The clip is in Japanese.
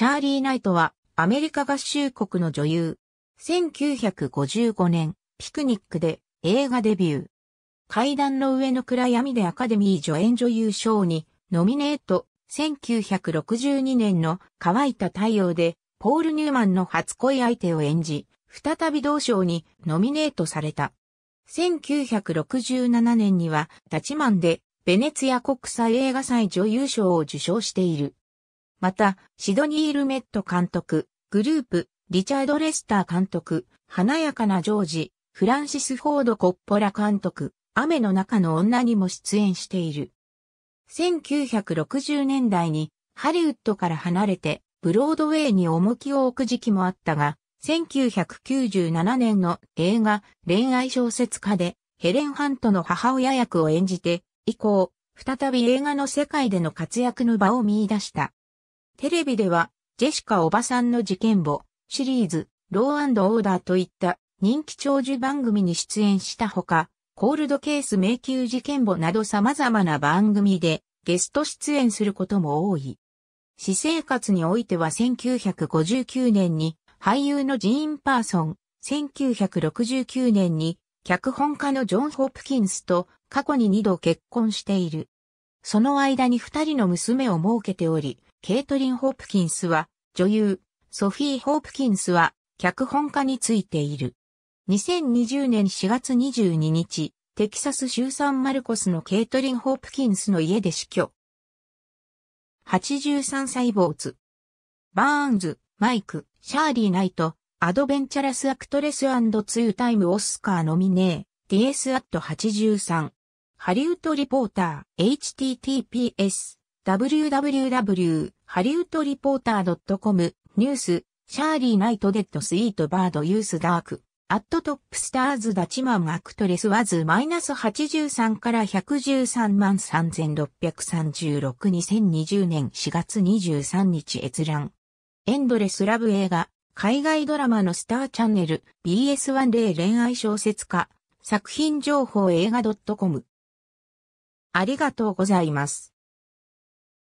チャーリー・ナイトはアメリカ合衆国の女優。1955年、ピクニックで映画デビュー。階段の上の暗闇でアカデミー助演女優賞にノミネート。1962年の乾いた太陽でポール・ニューマンの初恋相手を演じ、再び同賞にノミネートされた。1967年には、ダチマンでベネツィア国際映画祭女優賞を受賞している。また、シドニー・ルメット監督、グループ、リチャード・レスター監督、華やかなジョージ、フランシス・フォード・コッポラ監督、雨の中の女にも出演している。1960年代にハリウッドから離れてブロードウェイに重きを置く時期もあったが、1997年の映画恋愛小説家でヘレン・ハントの母親役を演じて、以降、再び映画の世界での活躍の場を見出した。テレビでは、ジェシカおばさんの事件簿、シリーズ、ローオーダーといった人気長寿番組に出演したほか、コールドケース迷宮事件簿など様々な番組でゲスト出演することも多い。私生活においては1959年に俳優のジーン・パーソン、1969年に脚本家のジョン・ホプキンスと過去に二度結婚している。その間に二人の娘を設けており、ケイトリン・ホープキンスは、女優、ソフィー・ホープキンスは、脚本家についている。2020年4月22日、テキサス州サンマルコスのケイトリン・ホープキンスの家で死去。83歳坊主。バーンズ、マイク、シャーリー・ナイト、アドベンチャラス・アクトレスツータイム・オスカーノミネー、DS アット83。ハリウッドリポーター、https www ハリウッドリポーター .com ニュースシャーリーナイトデッドスイートバードユースダークアットトップスターズダチマンアクトレスワズマイナス83から113万3636 2020年4月23日閲覧。エンドレスラブ映画、海外ドラマのスターチャンネル b s 1で恋愛小説家、作品情報映画 .com。ありがとうございます。